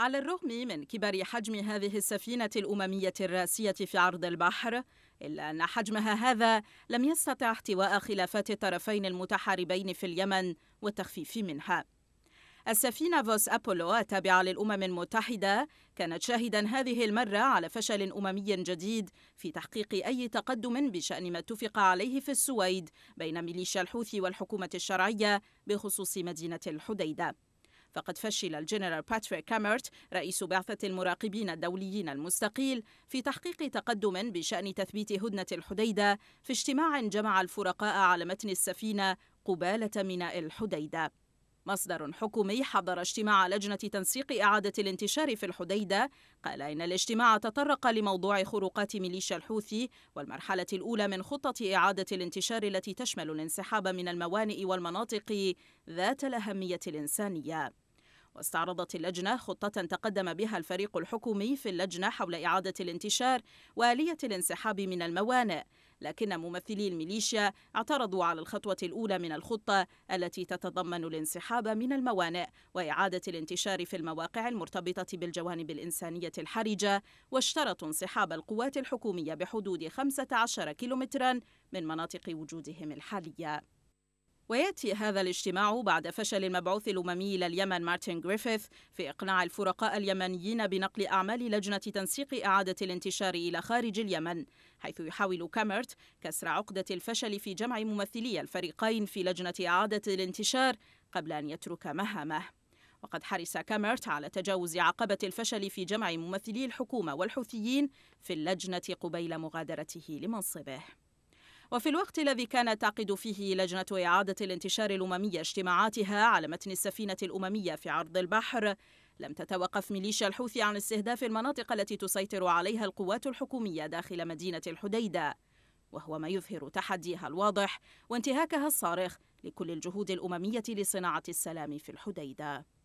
على الرغم من كبر حجم هذه السفينة الأممية الراسية في عرض البحر إلا أن حجمها هذا لم يستطع احتواء خلافات الطرفين المتحاربين في اليمن والتخفيف منها السفينة فوس أبولو التابعة للأمم المتحدة كانت شاهدا هذه المرة على فشل أممي جديد في تحقيق أي تقدم بشأن ما اتفق عليه في السويد بين ميليشيا الحوثي والحكومة الشرعية بخصوص مدينة الحديدة فقد فشل الجنرال باتريك كاميرت رئيس بعثة المراقبين الدوليين المستقيل في تحقيق تقدم بشأن تثبيت هدنة الحديدة في اجتماع جمع الفرقاء على متن السفينة قبالة ميناء الحديدة مصدر حكومي حضر اجتماع لجنة تنسيق إعادة الانتشار في الحديدة قال إن الاجتماع تطرق لموضوع خروقات ميليشيا الحوثي والمرحلة الأولى من خطة إعادة الانتشار التي تشمل الانسحاب من الموانئ والمناطق ذات الأهمية الإنسانية واستعرضت اللجنة خطة تقدم بها الفريق الحكومي في اللجنة حول إعادة الانتشار وآلية الانسحاب من الموانئ لكن ممثلي الميليشيا اعترضوا على الخطوة الأولى من الخطة التي تتضمن الانسحاب من الموانئ وإعادة الانتشار في المواقع المرتبطة بالجوانب الإنسانية الحرجة واشترطوا انسحاب القوات الحكومية بحدود 15 كيلومترا من مناطق وجودهم الحالية ويأتي هذا الاجتماع بعد فشل المبعوث الأممي إلى اليمن مارتن غريفيث في إقناع الفرقاء اليمنيين بنقل أعمال لجنة تنسيق إعادة الانتشار إلى خارج اليمن حيث يحاول كامرت كسر عقدة الفشل في جمع ممثلي الفريقين في لجنة إعادة الانتشار قبل أن يترك مهامه وقد حرص كامرت على تجاوز عقبة الفشل في جمع ممثلي الحكومة والحوثيين في اللجنة قبيل مغادرته لمنصبه وفي الوقت الذي كانت تعقد فيه لجنة إعادة الانتشار الأممية اجتماعاتها على متن السفينة الأممية في عرض البحر لم تتوقف ميليشيا الحوثي عن استهداف المناطق التي تسيطر عليها القوات الحكومية داخل مدينة الحديدة وهو ما يظهر تحديها الواضح وانتهاكها الصارخ لكل الجهود الأممية لصناعة السلام في الحديدة